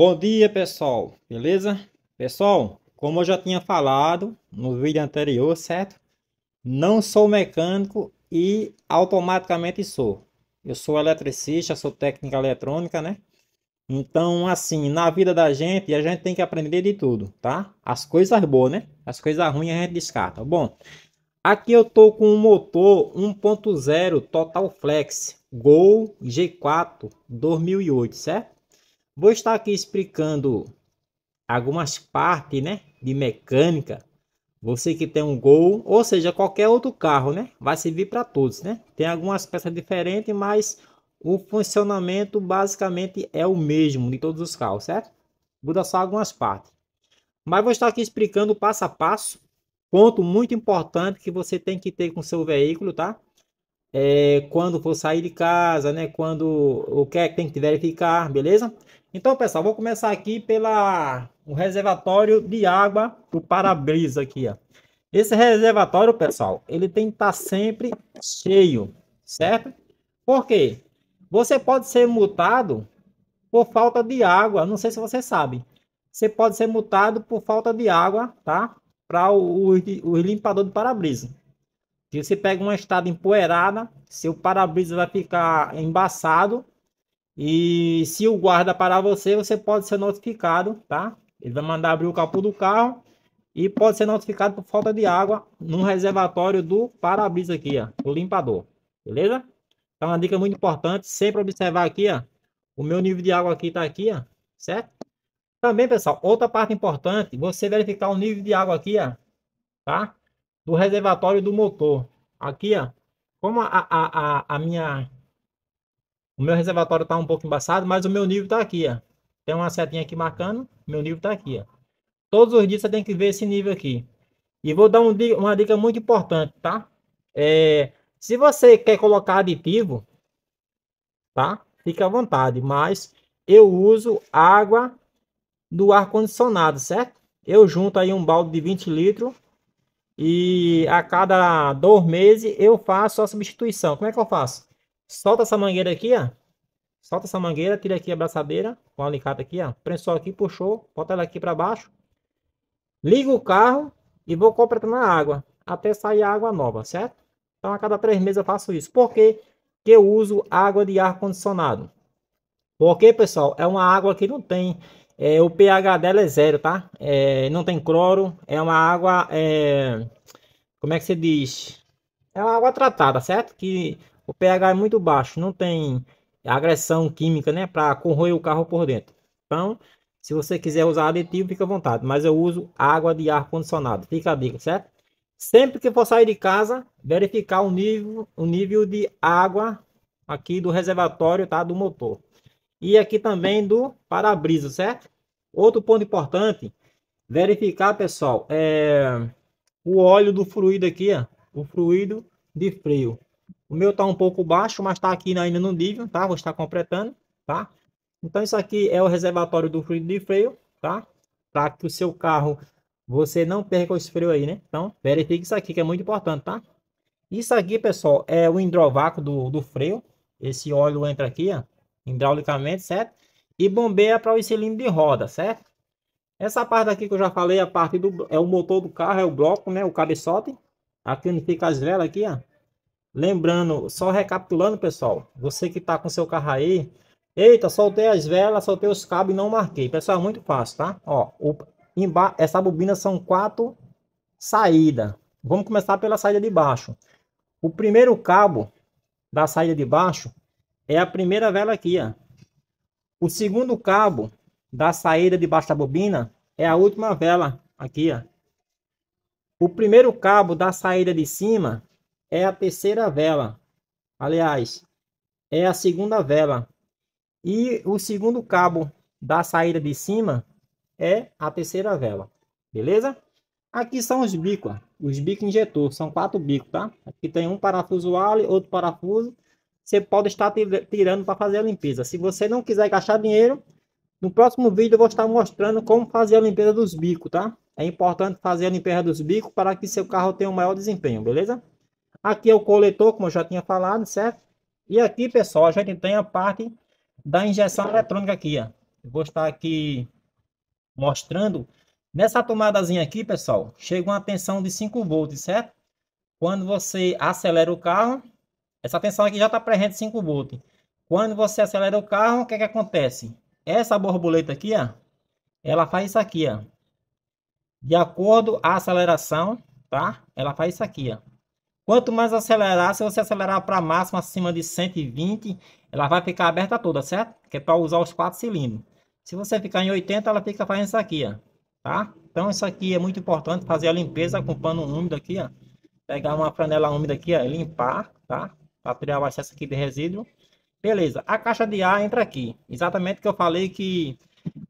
Bom dia pessoal, beleza? Pessoal, como eu já tinha falado no vídeo anterior, certo? Não sou mecânico e automaticamente sou. Eu sou eletricista, sou técnica eletrônica, né? Então, assim, na vida da gente, a gente tem que aprender de tudo, tá? As coisas boas, né? As coisas ruins a gente descarta. Bom, aqui eu tô com um motor 1.0 Total Flex Gol G4 2008, certo? Vou estar aqui explicando algumas partes, né, de mecânica. Você que tem um Gol, ou seja, qualquer outro carro, né, vai servir para todos, né? Tem algumas peças diferentes, mas o funcionamento basicamente é o mesmo de todos os carros, certo? Muda só algumas partes. Mas vou estar aqui explicando passo a passo, ponto muito importante que você tem que ter com seu veículo, tá? É, quando for sair de casa, né? Quando o que é que tem que verificar, beleza? Então, pessoal, vou começar aqui pela o reservatório de água do para-brisa aqui, ó. Esse reservatório, pessoal, ele tem que estar tá sempre cheio, certo? Por quê? Você pode ser multado por falta de água, não sei se você sabe. Você pode ser multado por falta de água, tá? Para o, o, o limpador do para-brisa. Se você pega uma estrada empoeirada, seu para-brisa vai ficar embaçado e se o guarda parar você, você pode ser notificado, tá? Ele vai mandar abrir o capô do carro e pode ser notificado por falta de água no reservatório do para-brisa aqui, ó, do limpador. Beleza? Então, uma dica muito importante, sempre observar aqui, ó, o meu nível de água aqui tá aqui, ó, certo? Também, pessoal, outra parte importante, você verificar o nível de água aqui, ó, tá? Do reservatório do motor. Aqui, ó, como a, a, a, a minha o meu reservatório está um pouco embaçado, mas o meu nível está aqui, ó. Tem uma setinha aqui marcando, meu nível está aqui, ó. Todos os dias você tem que ver esse nível aqui. E vou dar um, uma dica muito importante, tá? É, se você quer colocar aditivo, tá? Fica à vontade, mas eu uso água do ar-condicionado, certo? Eu junto aí um balde de 20 litros e a cada dois meses eu faço a substituição. Como é que eu faço? Solta essa mangueira aqui, ó. Solta essa mangueira, tira aqui a braçadeira com alicate aqui, ó. Prensou aqui, puxou, bota ela aqui para baixo. Liga o carro e vou completando a água até sair água nova, certo? Então a cada três meses eu faço isso. Por quê? que eu uso água de ar condicionado? Porque, pessoal, é uma água que não tem... É, o pH dela é zero, tá? É, não tem cloro, é uma água... É, como é que se diz? É uma água tratada, certo? Que o pH é muito baixo, não tem agressão química, né, para corroer o carro por dentro. Então, se você quiser usar aditivo, fica à vontade, mas eu uso água de ar condicionado. Fica a dica, certo? Sempre que for sair de casa, verificar o nível, o nível de água aqui do reservatório, tá, do motor. E aqui também do para-brisa, certo? Outro ponto importante, verificar, pessoal, é o óleo do fluido aqui, ó, o fluido de freio. O meu está um pouco baixo, mas está aqui ainda no nível, tá? Vou estar completando, tá? Então, isso aqui é o reservatório do fluido de freio, tá? Para que o seu carro, você não perca o freio aí, né? Então, verifique isso aqui, que é muito importante, tá? Isso aqui, pessoal, é o hidrovácuo do, do freio. Esse óleo entra aqui, ó, hidraulicamente, certo? E bombeia para o cilindro de roda, certo? Essa parte aqui que eu já falei, a parte do é o motor do carro, é o bloco, né? O cabeçote. Aqui onde fica as velas aqui, ó. Lembrando, só recapitulando, pessoal, você que está com seu carro aí, eita, soltei as velas, soltei os cabos e não marquei. Pessoal, é muito fácil, tá? Ó, o, emba, essa bobina são quatro saídas. Vamos começar pela saída de baixo. O primeiro cabo da saída de baixo é a primeira vela aqui, ó. O segundo cabo da saída de baixo da bobina é a última vela aqui, ó. O primeiro cabo da saída de cima é a terceira vela. Aliás, é a segunda vela. E o segundo cabo da saída de cima é a terceira vela. Beleza? Aqui são os bicos, os bicos injetor. São quatro bicos, tá? Aqui tem um parafuso ali, outro parafuso. Você pode estar tirando para fazer a limpeza. Se você não quiser gastar dinheiro, no próximo vídeo eu vou estar mostrando como fazer a limpeza dos bicos, tá? É importante fazer a limpeza dos bicos para que seu carro tenha um maior desempenho, beleza? Aqui é o coletor, como eu já tinha falado, certo? E aqui, pessoal, a gente tem a parte da injeção eletrônica aqui, ó. Eu vou estar aqui mostrando. Nessa tomadazinha aqui, pessoal, chega uma tensão de 5 volts, certo? Quando você acelera o carro, essa tensão aqui já está presente 5 volts. Quando você acelera o carro, o que, que acontece? Essa borboleta aqui, ó, ela faz isso aqui, ó. De acordo a aceleração, tá? Ela faz isso aqui, ó. Quanto mais acelerar, se você acelerar para máxima acima de 120, ela vai ficar aberta toda, certo? Que é para usar os quatro cilindros. Se você ficar em 80, ela fica fazendo isso aqui, ó, tá? Então isso aqui é muito importante, fazer a limpeza com pano úmido aqui, ó. Pegar uma panela úmida aqui, ó, limpar, tá? Para tirar o excesso aqui de resíduo. Beleza, a caixa de ar entra aqui. Exatamente o que eu falei que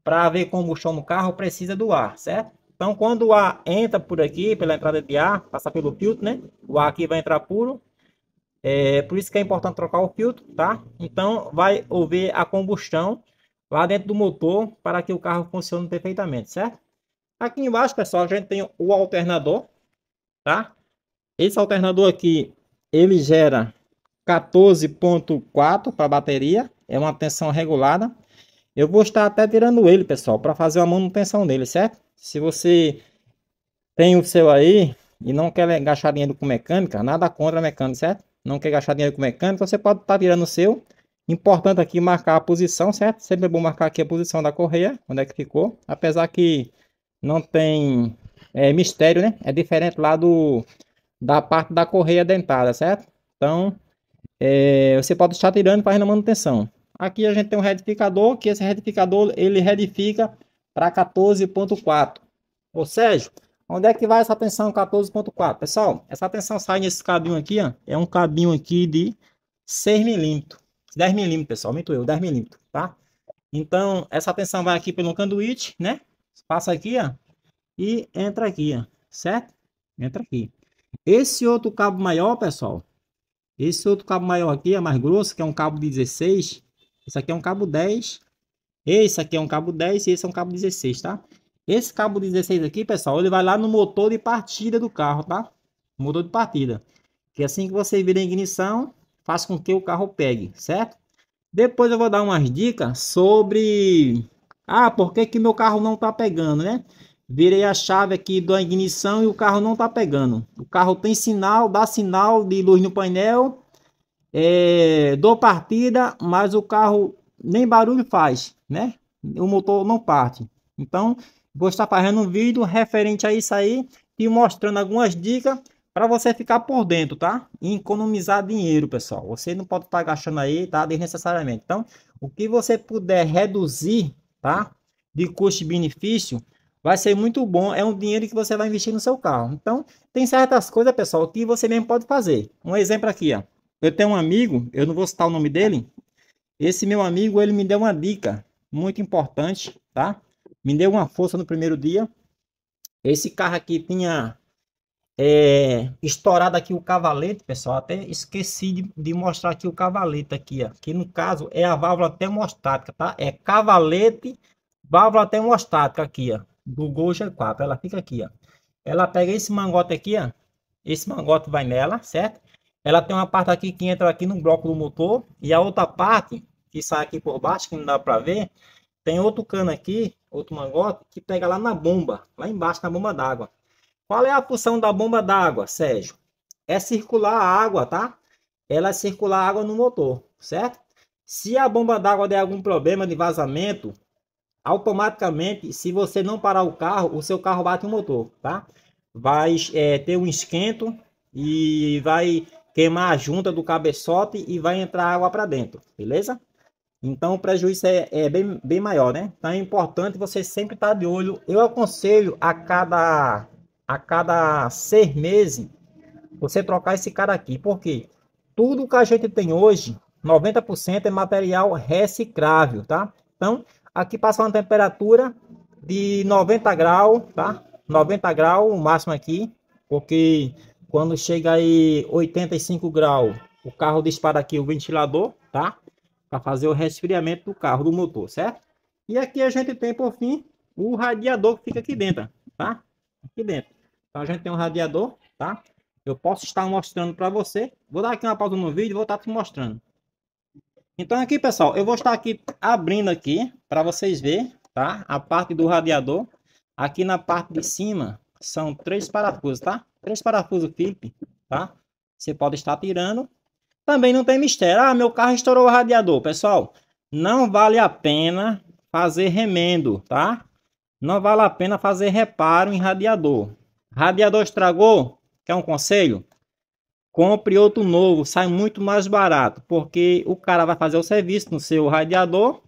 para haver combustão no carro precisa do ar, certo? Então, quando o ar entra por aqui, pela entrada de ar, passa pelo filtro, né? O ar aqui vai entrar puro. É, por isso que é importante trocar o filtro, tá? Então, vai haver a combustão lá dentro do motor para que o carro funcione perfeitamente, certo? Aqui embaixo, pessoal, a gente tem o alternador, tá? Esse alternador aqui, ele gera 14.4 para a bateria, é uma tensão regulada. Eu vou estar até tirando ele, pessoal, para fazer a manutenção dele, certo? Se você tem o seu aí e não quer gastar dinheiro com mecânica, nada contra a mecânica, certo? Não quer gastar dinheiro com mecânica, você pode estar tá tirando o seu. Importante aqui marcar a posição, certo? Sempre é bom marcar aqui a posição da correia, onde é que ficou. Apesar que não tem é, mistério, né? É diferente lá do, da parte da correia dentada, certo? Então, é, você pode estar tirando e fazendo manutenção. Aqui a gente tem um retificador, que esse retificador, ele retifica para 14.4. Ou seja, onde é que vai essa tensão 14.4? Pessoal, essa tensão sai nesse cabinho aqui, ó, é um cabinho aqui de 6 milímetros. 10 milímetros, pessoal, muito eu, 10 milímetros, tá? Então, essa tensão vai aqui pelo canduíte, né? Passa aqui, ó, e entra aqui, ó, certo? Entra aqui. Esse outro cabo maior, pessoal, esse outro cabo maior aqui é mais grosso, que é um cabo de 16. Esse aqui é um cabo 10 esse aqui é um cabo 10 e esse é um cabo 16, tá? Esse cabo 16 aqui, pessoal, ele vai lá no motor de partida do carro, tá? Motor de partida. Que assim que você vira a ignição, faz com que o carro pegue, certo? Depois eu vou dar umas dicas sobre... Ah, por que que meu carro não tá pegando, né? Virei a chave aqui da ignição e o carro não tá pegando. O carro tem sinal, dá sinal de luz no painel. É, eh, dou partida, mas o carro nem barulho faz né? O motor não parte. Então, vou estar fazendo um vídeo referente a isso aí e mostrando algumas dicas para você ficar por dentro, tá? E economizar dinheiro, pessoal. Você não pode estar tá gastando aí, tá? Desnecessariamente. Então, o que você puder reduzir, tá? De custo-benefício, vai ser muito bom. É um dinheiro que você vai investir no seu carro. Então, tem certas coisas, pessoal, que você mesmo pode fazer. Um exemplo aqui, ó. Eu tenho um amigo, eu não vou citar o nome dele. Esse meu amigo, ele me deu uma dica muito importante, tá? Me deu uma força no primeiro dia. Esse carro aqui tinha é, estourado aqui o cavalete, pessoal. Até esqueci de, de, mostrar aqui o cavalete aqui, ó. Que no caso é a válvula termostática, tá? É cavalete, válvula termostática aqui, ó. Do Gol G4. Ela fica aqui, ó. Ela pega esse mangote aqui, ó. Esse mangote vai nela, certo? Ela tem uma parte aqui que entra aqui no bloco do motor e a outra parte que sai aqui por baixo, que não dá para ver, tem outro cano aqui, outro mangote, que pega lá na bomba, lá embaixo na bomba d'água. Qual é a função da bomba d'água, Sérgio? É circular a água, tá? Ela é circular a água no motor, certo? Se a bomba d'água der algum problema de vazamento, automaticamente, se você não parar o carro, o seu carro bate o motor, tá? Vai é, ter um esquento e vai queimar a junta do cabeçote e vai entrar água para dentro, beleza? Então, o prejuízo é, é bem, bem maior, né? Então, é importante você sempre estar de olho. Eu aconselho a cada, a cada seis meses você trocar esse cara aqui. porque Tudo que a gente tem hoje, 90% é material reciclável, tá? Então, aqui passa uma temperatura de 90 graus, tá? 90 graus, o máximo aqui, porque quando chega aí 85 graus, o carro dispara aqui o ventilador, tá? para fazer o resfriamento do carro, do motor, certo? E aqui a gente tem, por fim, o radiador que fica aqui dentro, tá? Aqui dentro. Então a gente tem um radiador, tá? Eu posso estar mostrando para você. Vou dar aqui uma pausa no vídeo e vou estar te mostrando. Então aqui, pessoal, eu vou estar aqui abrindo aqui para vocês verem, tá? A parte do radiador. Aqui na parte de cima são três parafusos, tá? Três parafusos Phillips, tá? Você pode estar tirando também não tem mistério. Ah, meu carro estourou o radiador. Pessoal, não vale a pena fazer remendo, tá? Não vale a pena fazer reparo em radiador. Radiador estragou? Quer um conselho? Compre outro novo, sai muito mais barato, porque o cara vai fazer o serviço no seu radiador.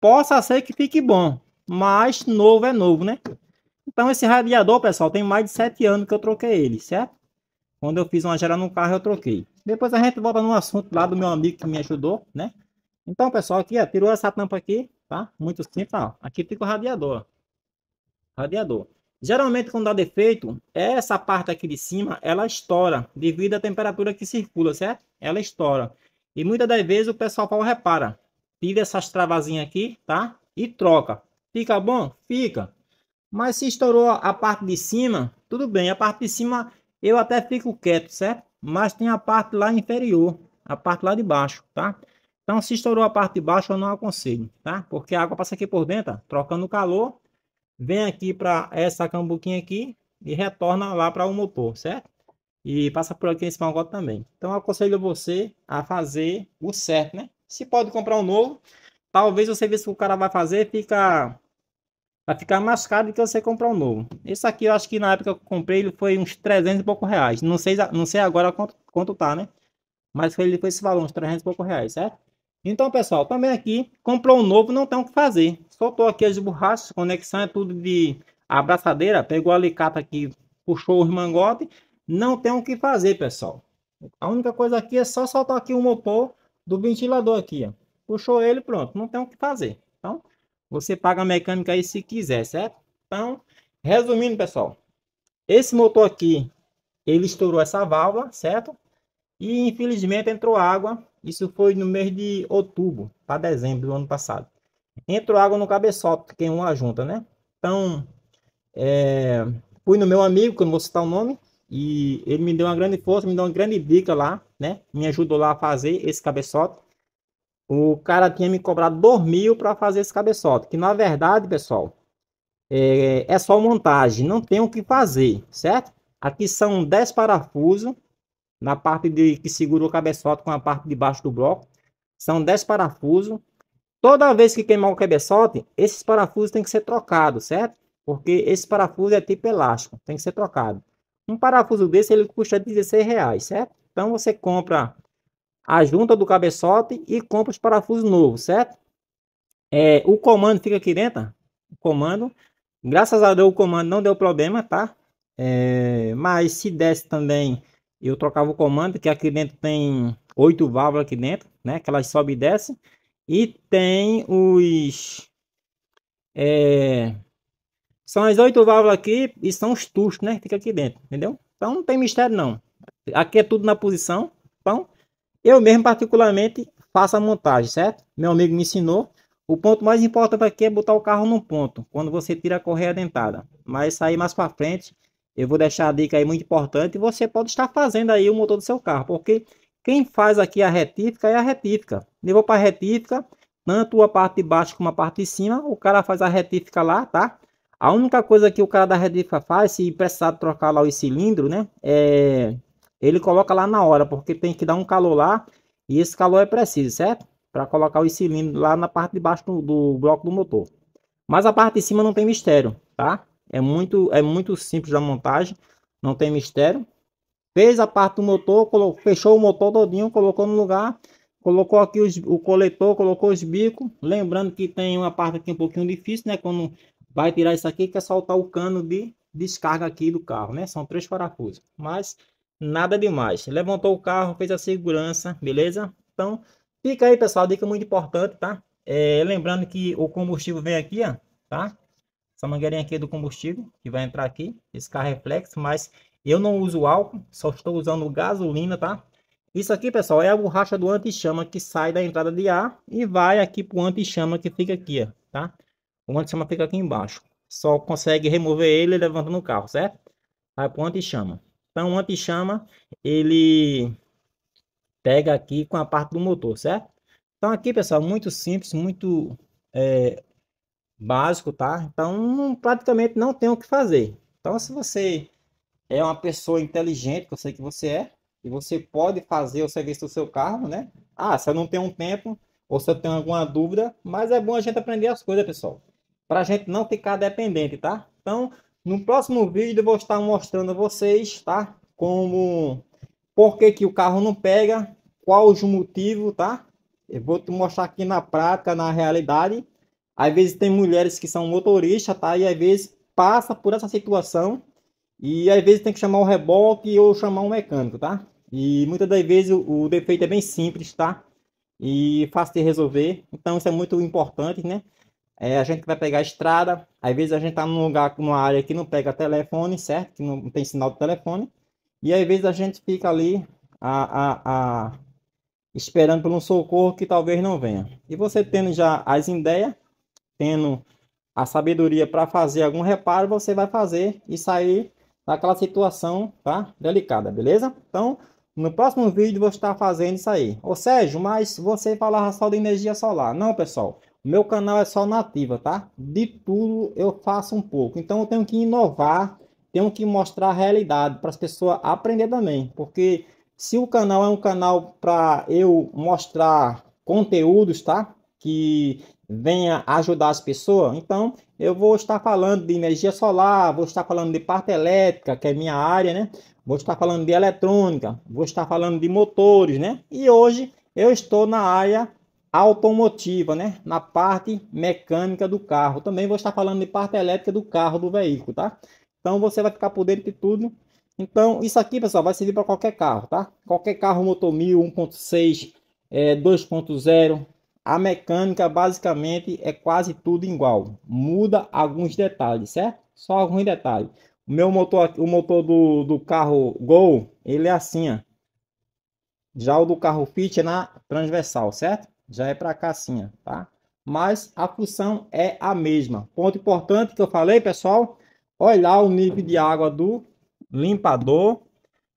Possa ser que fique bom, mas novo é novo, né? Então esse radiador, pessoal, tem mais de 7 anos que eu troquei ele, certo? Quando eu fiz uma gera no carro, eu troquei. Depois a gente volta no assunto lá do meu amigo que me ajudou, né? Então, pessoal, aqui, ó, tirou essa tampa aqui, tá? Muito simples, ó. Aqui fica o radiador, Radiador. Geralmente, quando dá defeito, essa parte aqui de cima, ela estoura devido à temperatura que circula, certo? Ela estoura. E muitas das vezes o pessoal fala, repara, tira essas travazinhas aqui, tá? E troca. Fica bom? Fica. Mas se estourou a parte de cima, tudo bem. A parte de cima eu até fico quieto, certo? Mas tem a parte lá inferior, a parte lá de baixo, tá? Então, se estourou a parte de baixo, eu não aconselho, tá? Porque a água passa aqui por dentro, trocando trocando calor, vem aqui para essa cambuquinha aqui e retorna lá para o motor, certo? E passa por aqui nesse mangote também. Então, eu aconselho você a fazer o certo, né? Se pode comprar um novo, talvez o serviço que o cara vai fazer, fica Vai ficar mais caro do que você comprar um novo. Esse aqui eu acho que na época que eu comprei ele foi uns 300 e pouco reais. Não sei, não sei agora quanto, quanto tá, né? Mas foi, ele foi esse valor, uns 300 e pouco reais, certo? Então, pessoal, também aqui, comprou um novo, não tem o que fazer. Soltou aqui as borrachas, conexão é tudo de abraçadeira. Pegou o alicate aqui, puxou os mangotes. Não tem o que fazer, pessoal. A única coisa aqui é só soltar aqui o motor do ventilador aqui, ó. Puxou ele, pronto. Não tem o que fazer. Então, você paga a mecânica aí se quiser, certo? Então, resumindo, pessoal. Esse motor aqui, ele estourou essa válvula, certo? E infelizmente entrou água. Isso foi no mês de outubro para dezembro do ano passado. Entrou água no cabeçote, que é uma junta, né? Então, é, fui no meu amigo, que eu não vou citar o nome, e ele me deu uma grande força, me deu uma grande dica lá, né? Me ajudou lá a fazer esse cabeçote o cara tinha me cobrado dois mil para fazer esse cabeçote, que na verdade, pessoal, é, é só montagem, não tem o que fazer, certo? Aqui são 10 parafusos, na parte de que segura o cabeçote com a parte de baixo do bloco, são 10 parafusos. Toda vez que queimar o cabeçote, esses parafusos têm que ser trocados, certo? Porque esse parafuso é tipo elástico, tem que ser trocado. Um parafuso desse ele custa 16 reais, certo? Então você compra a junta do cabeçote e compra os parafusos novos, certo? É, o comando fica aqui dentro, tá? o comando. Graças a Deus o comando não deu problema, tá? É, mas se desse também, eu trocava o comando, que aqui dentro tem oito válvulas aqui dentro, né? Que elas sobe e desce. E tem os... É, são as oito válvulas aqui e são os tuchos, né? Fica aqui dentro, entendeu? Então não tem mistério não. Aqui é tudo na posição, então eu mesmo, particularmente, faço a montagem, certo? Meu amigo me ensinou. O ponto mais importante aqui é botar o carro no ponto, quando você tira a correia dentada. Mas sair mais para frente, eu vou deixar a dica aí muito importante. Você pode estar fazendo aí o motor do seu carro, porque quem faz aqui a retífica é a retífica. Levou para a retífica, tanto a parte de baixo como a parte de cima, o cara faz a retífica lá, tá? A única coisa que o cara da retífica faz, se precisar trocar lá o cilindro, né? É ele coloca lá na hora, porque tem que dar um calor lá. E esse calor é preciso, certo? Para colocar os cilindros lá na parte de baixo do, do bloco do motor. Mas a parte de cima não tem mistério, tá? É muito, é muito simples a montagem, não tem mistério. Fez a parte do motor, colocou, fechou o motor todinho, colocou no lugar. Colocou aqui os, o coletor, colocou os bicos. Lembrando que tem uma parte aqui um pouquinho difícil, né? Quando vai tirar isso aqui, que é soltar o cano de descarga aqui do carro, né? São três parafusos. Mas nada demais. Levantou o carro, fez a segurança, beleza? Então, fica aí, pessoal, dica muito importante, tá? É, lembrando que o combustível vem aqui, ó, tá? Essa mangueirinha aqui é do combustível, que vai entrar aqui, esse carro é reflexo, mas eu não uso álcool, só estou usando gasolina, tá? Isso aqui, pessoal, é a borracha do anti-chama que sai da entrada de ar e vai aqui pro anti-chama que fica aqui, ó, tá? O anti-chama fica aqui embaixo. Só consegue remover ele levantando o carro, certo? Vai pro anti-chama. Então, uma pichama, ele pega aqui com a parte do motor, certo? Então, aqui, pessoal, muito simples, muito é, básico, tá? Então, praticamente não tem o que fazer. Então, se você é uma pessoa inteligente, que eu sei que você é, e você pode fazer o serviço do seu carro, né? Ah, se eu não tenho um tempo, ou se eu tenho alguma dúvida, mas é bom a gente aprender as coisas, pessoal. Para a gente não ficar dependente, tá? Então, no próximo vídeo eu vou estar mostrando a vocês, tá? Como, por que que o carro não pega, qual os motivos, tá? Eu vou te mostrar aqui na prática, na realidade. Às vezes tem mulheres que são motoristas, tá? E às vezes passa por essa situação e às vezes tem que chamar o reboque ou chamar um mecânico, tá? E muitas das vezes o defeito é bem simples, tá? E fácil de resolver. Então isso é muito importante, né? É, a gente vai pegar a estrada, às vezes a gente tá num lugar, numa área que não pega telefone, certo? Que não tem sinal de telefone. E às vezes a gente fica ali a, a, a, esperando por um socorro que talvez não venha. E você tendo já as ideias, tendo a sabedoria para fazer algum reparo, você vai fazer e sair daquela situação tá? delicada, beleza? Então, no próximo vídeo vou estar fazendo isso aí. Ô Sérgio, mas você falava só de energia solar. Não, pessoal. Meu canal é só nativa, tá? De tudo eu faço um pouco. Então eu tenho que inovar, tenho que mostrar a realidade para as pessoas aprender também, porque se o canal é um canal para eu mostrar conteúdos, tá? Que venha ajudar as pessoas, então eu vou estar falando de energia solar, vou estar falando de parte elétrica, que é minha área, né? Vou estar falando de eletrônica, vou estar falando de motores, né? E hoje eu estou na área automotiva, né? Na parte mecânica do carro. Também vou estar falando de parte elétrica do carro, do veículo, tá? Então você vai ficar por dentro de tudo. Então isso aqui, pessoal, vai servir para qualquer carro, tá? Qualquer carro motor 1000, 1.6, é, 2.0. A mecânica basicamente é quase tudo igual. Muda alguns detalhes, certo? Só alguns detalhes. O meu motor, o motor do, do carro Gol, ele é assim, ó. Já o do carro Fit é na transversal, certo? já é para cassinha, tá? Mas a função é a mesma. Ponto importante que eu falei, pessoal, olhar o nível de água do limpador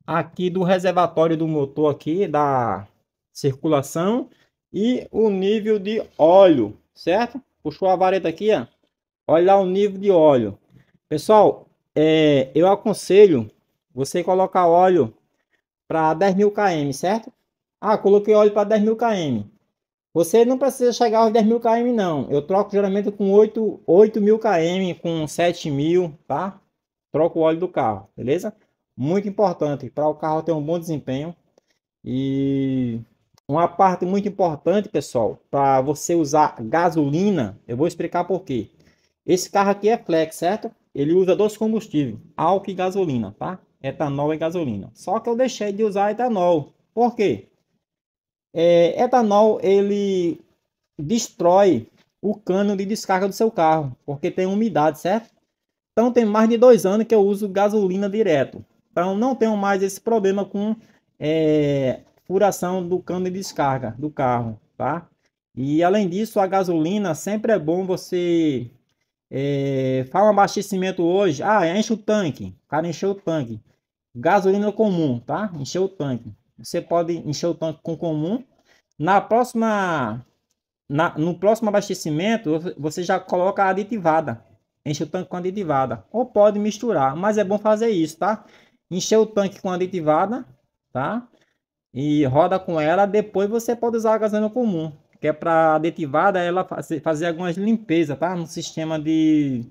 aqui do reservatório do motor aqui da circulação e o nível de óleo, certo? Puxou a vareta aqui, ó. Olha lá o nível de óleo. Pessoal, é, eu aconselho você colocar óleo para 10.000 mil km, certo? Ah, coloquei óleo para 10.000 mil km. Você não precisa chegar aos 10 mil km, não. Eu troco geralmente com 8, mil km, com 7 mil, tá? Troco o óleo do carro, beleza? Muito importante para o carro ter um bom desempenho. E uma parte muito importante, pessoal, para você usar gasolina, eu vou explicar por quê. Esse carro aqui é flex, certo? Ele usa dois combustíveis, álcool e gasolina, tá? Etanol e gasolina. Só que eu deixei de usar etanol. Por quê? é, etanol ele destrói o cano de descarga do seu carro, porque tem umidade, certo? Então tem mais de dois anos que eu uso gasolina direto. Então não tenho mais esse problema com é, furação do cano de descarga do carro, tá? E além disso, a gasolina sempre é bom você é, faz um abastecimento hoje. Ah, enche o tanque. O cara encheu o tanque. Gasolina comum, tá? Encheu o tanque. Você pode encher o tanque com comum. Na próxima, na, no próximo abastecimento, você já coloca a aditivada. Enche o tanque com aditivada. Ou pode misturar, mas é bom fazer isso, tá? Encher o tanque com aditivada, tá? E roda com ela. Depois você pode usar a gasolina comum. Que é para aditivada ela fazer, fazer algumas limpezas, tá? No sistema de...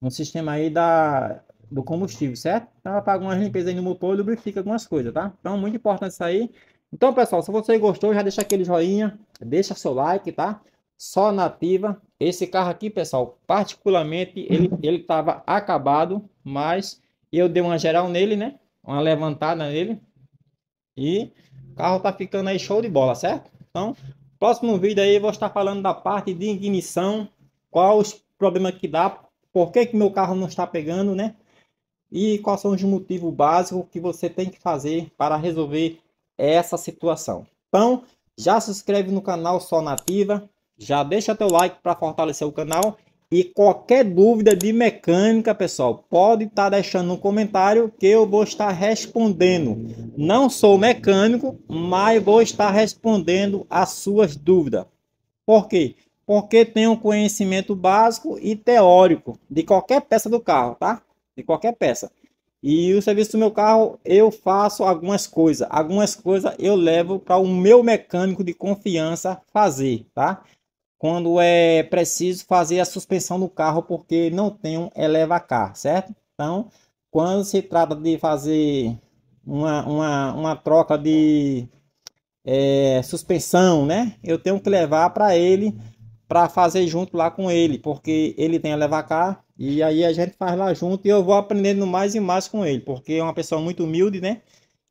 No sistema aí da do combustível, certo? Então ela paga umas limpezas aí no motor e lubrifica algumas coisas, tá? Então muito importante isso aí. Então, pessoal, se você gostou, já deixa aquele joinha, deixa seu like, tá? Só nativa. Esse carro aqui, pessoal, particularmente, ele, uhum. ele tava acabado, mas eu dei uma geral nele, né? Uma levantada nele. E o carro tá ficando aí show de bola, certo? Então, próximo vídeo aí vou estar falando da parte de ignição, qual os problemas que dá, por que que meu carro não está pegando, né? e quais são os motivos básicos que você tem que fazer para resolver essa situação. Então, já se inscreve no canal Só Nativa, já deixa teu like para fortalecer o canal e qualquer dúvida de mecânica, pessoal, pode estar tá deixando um comentário que eu vou estar respondendo. Não sou mecânico, mas vou estar respondendo as suas dúvidas. Por quê? Porque tenho conhecimento básico e teórico de qualquer peça do carro, tá? de qualquer peça. E o serviço do meu carro, eu faço algumas coisas. Algumas coisas eu levo para o meu mecânico de confiança fazer, tá? Quando é preciso fazer a suspensão do carro porque não tem um elevacar, certo? Então, quando se trata de fazer uma, uma, uma troca de é, suspensão, né? Eu tenho que levar para ele para fazer junto lá com ele, porque ele tem elevacar e aí a gente faz lá junto e eu vou aprendendo mais e mais com ele, porque é uma pessoa muito humilde, né?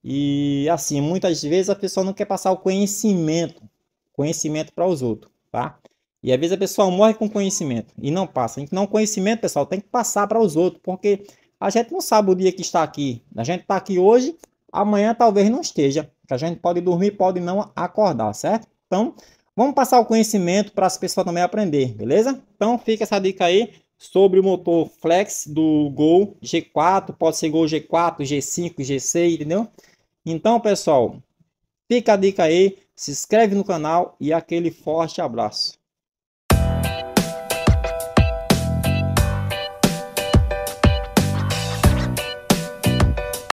E assim, muitas vezes a pessoa não quer passar o conhecimento, conhecimento para os outros, tá? E às vezes a pessoa morre com conhecimento e não passa. Então, conhecimento, pessoal, tem que passar para os outros, porque a gente não sabe o dia que está aqui. A gente está aqui hoje, amanhã talvez não esteja. Que a gente pode dormir, pode não acordar, certo? Então, vamos passar o conhecimento para as pessoas também aprender, beleza? Então, fica essa dica aí sobre o motor flex do Gol G4, pode ser Gol G4, G5, G6, entendeu? Então, pessoal, fica a dica aí, se inscreve no canal e aquele forte abraço.